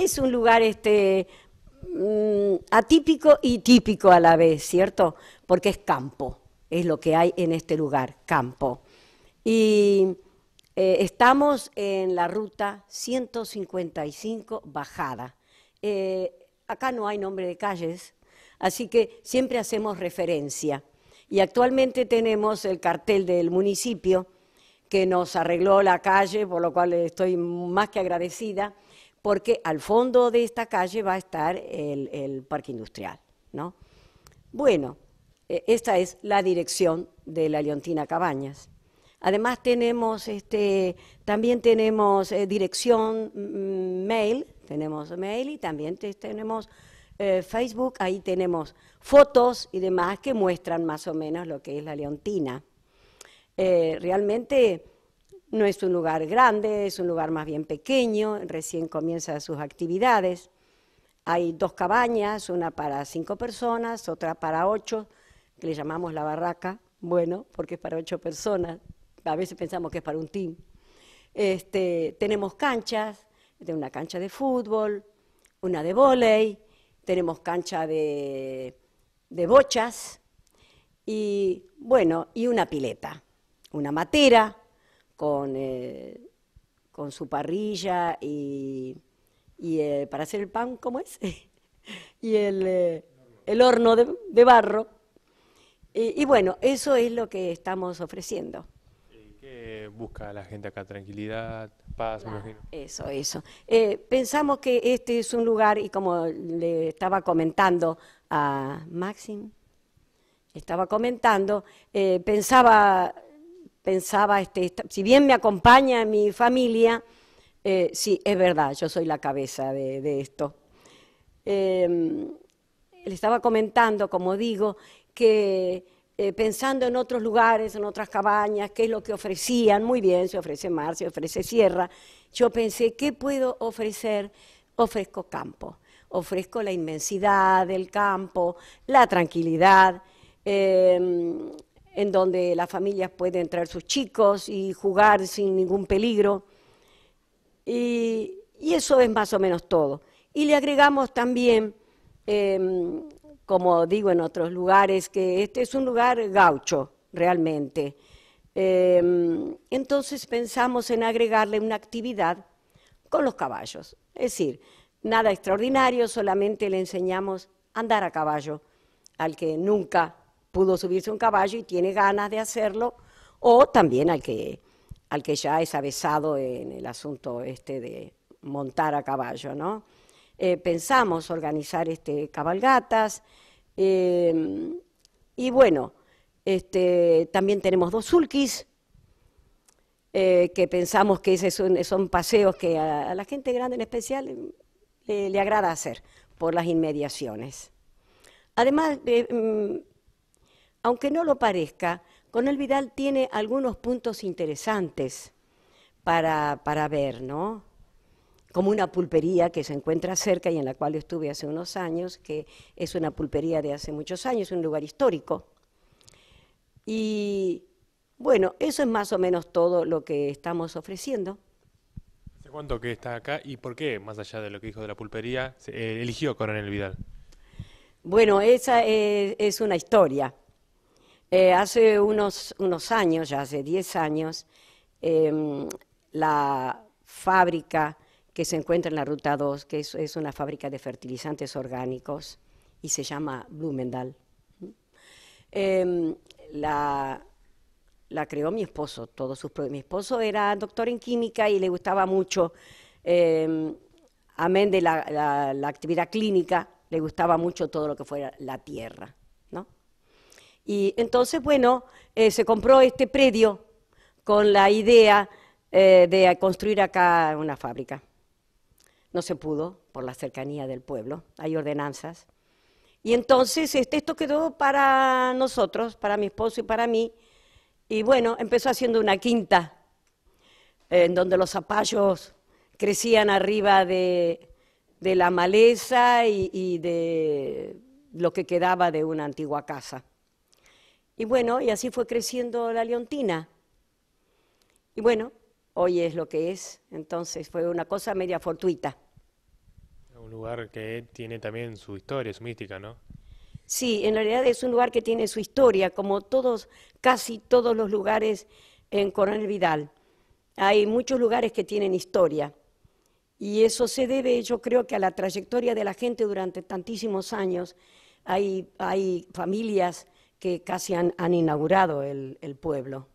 Es un lugar este, mm, atípico y típico a la vez, ¿cierto? Porque es campo, es lo que hay en este lugar, campo. Y eh, estamos en la ruta 155 bajada. Eh, acá no hay nombre de calles, así que siempre hacemos referencia. Y actualmente tenemos el cartel del municipio que nos arregló la calle, por lo cual estoy más que agradecida porque al fondo de esta calle va a estar el, parque industrial, ¿no? Bueno, e, esta es la dirección de la Leontina Cabañas. Además tenemos, este, también tenemos eh, dirección mm, mail, tenemos mail y también tenemos eh, Facebook, ahí tenemos fotos y demás que muestran más o menos lo que es la Leontina. Eh, realmente no es un lugar grande, es un lugar más bien pequeño, recién comienza sus actividades. Hay dos cabañas, una para cinco personas, otra para ocho, que le llamamos la barraca, bueno, porque es para ocho personas, a veces pensamos que es para un team. Este, tenemos canchas, de una cancha de fútbol, una de vóley, tenemos cancha de, bochas y bueno, y una pileta, una matera, con, eh, con su parrilla y, eh, para hacer el pan, ¿cómo es? y eh, el, horno de, barro. Y, bueno, eso es lo que estamos ofreciendo. ¿Qué busca la gente acá? ¿Tranquilidad? ¿Paz? me imagino. Eso, eso. pensamos que este es un lugar, y como le estaba comentando a Maxim, estaba comentando, pensaba pensaba, este, si bien me acompaña mi familia, eh, sí, es verdad, yo soy la cabeza de, esto. Em, le estaba comentando, como digo, que eh, pensando en otros lugares, en otras cabañas, qué es lo que ofrecían, muy bien, se ofrece mar, se ofrece sierra, yo pensé, ¿qué puedo ofrecer? Ofrezco campo, ofrezco la inmensidad del campo, la tranquilidad, em, en donde las familias pueden traer sus chicos y jugar sin ningún peligro. Y, eso es más o menos todo. Y le agregamos también, em, como digo en otros lugares, que este es un lugar gaucho realmente. Em, entonces pensamos en agregarle una actividad con los caballos. Es decir, nada extraordinario, solamente le enseñamos a andar a caballo al que nunca pudo subirse un caballo y tiene ganas de hacerlo, o también al que, al que ya es avesado en el asunto este de montar a caballo, ¿no? Eh, pensamos organizar este, cabalgatas em, y bueno, este, también tenemos dos sulkis, eh, que pensamos que esos son, paseos que a, la gente grande en especial le agrada hacer por las inmediaciones. Además, de... Eh, mm, aunque no lo parezca, el Vidal tiene algunos puntos interesantes para, ver, ¿no? como una pulpería que se encuentra cerca y en la cual yo estuve hace unos años, que es una pulpería de hace muchos años, un lugar histórico. Y bueno, eso es más o menos todo lo que estamos ofreciendo. ¿Hace cuánto que está acá y por qué, más allá de lo que dijo de la pulpería, eh, eligió Coronel Vidal? Bueno, esa es una historia. Eh, hace unos, años, ya hace 10 años, em, la fábrica que se encuentra en la Ruta 2, que es, una fábrica de fertilizantes orgánicos y se llama Blumendal, em, la, creó mi esposo, todo sus Mi esposo era doctor en química y le gustaba mucho, em, amén de la actividad clínica, le gustaba mucho todo lo que fuera la tierra. Y entonces, bueno, eh, se compró este predio con la idea eh, de construir acá una fábrica. No se pudo por la cercanía del pueblo, hay ordenanzas. Y entonces este, esto quedó para nosotros, para mi esposo y para mí. Y bueno, empezó haciendo una quinta, en donde los zapallos crecían arriba de, la maleza y de lo que quedaba de una antigua casa. Y bueno, y así fue creciendo la Leontina. Y bueno, hoy es lo que es, entonces fue una cosa media fortuita. Un lugar que tiene también su historia, su mística, ¿no? Sí, en realidad es un lugar que tiene su historia, como todos, casi todos los lugares en Coronel Vidal. Hay muchos lugares que tienen historia. Y eso se debe, yo creo que a la trayectoria de la gente durante tantísimos años. hay familias que casi han, inaugurado el pueblo.